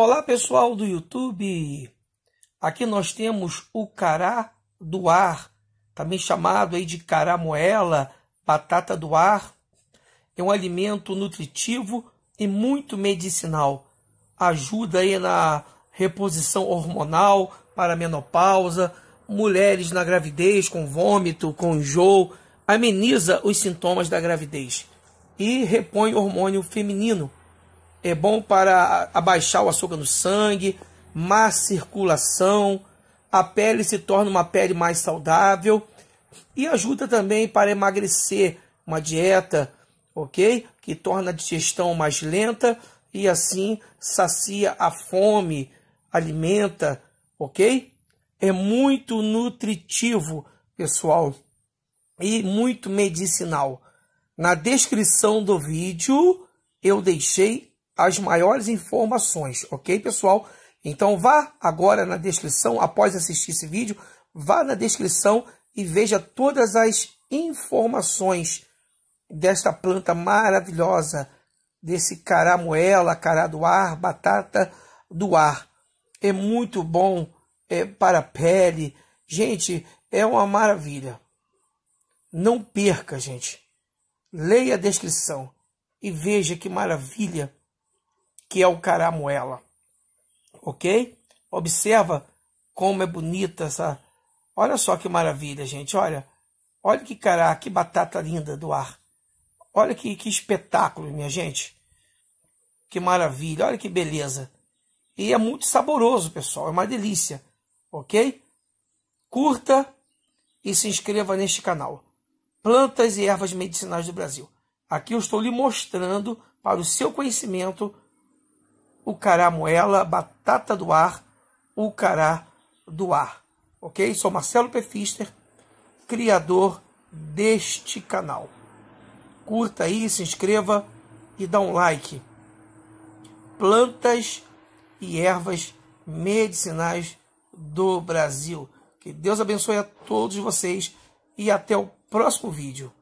Olá pessoal do YouTube, aqui nós temos o cará do ar, também chamado aí de caramoela, batata do ar. É um alimento nutritivo e muito medicinal. Ajuda aí na reposição hormonal para a menopausa, mulheres na gravidez com vômito, com enjoo, ameniza os sintomas da gravidez e repõe o hormônio feminino é bom para abaixar o açúcar no sangue, má circulação, a pele se torna uma pele mais saudável e ajuda também para emagrecer uma dieta, ok? Que torna a digestão mais lenta e assim sacia a fome, alimenta, ok? É muito nutritivo, pessoal, e muito medicinal. Na descrição do vídeo eu deixei as maiores informações, ok, pessoal? Então vá agora na descrição, após assistir esse vídeo, vá na descrição e veja todas as informações desta planta maravilhosa, desse caramuela, cará do ar, batata do ar. É muito bom é, para a pele. Gente, é uma maravilha. Não perca, gente. Leia a descrição e veja que maravilha que é o caramuela. Ok? Observa como é bonita essa. Olha só que maravilha, gente. Olha, olha que cará, que batata linda do ar. Olha que, que espetáculo, minha gente. Que maravilha, olha que beleza. E é muito saboroso, pessoal. É uma delícia. Ok? Curta e se inscreva neste canal. Plantas e ervas medicinais do Brasil. Aqui eu estou lhe mostrando para o seu conhecimento Ucará Moela, Batata do Ar, Ucará do Ar. Ok? Sou Marcelo Pefister, criador deste canal. Curta aí, se inscreva e dá um like. Plantas e ervas medicinais do Brasil. Que Deus abençoe a todos vocês e até o próximo vídeo.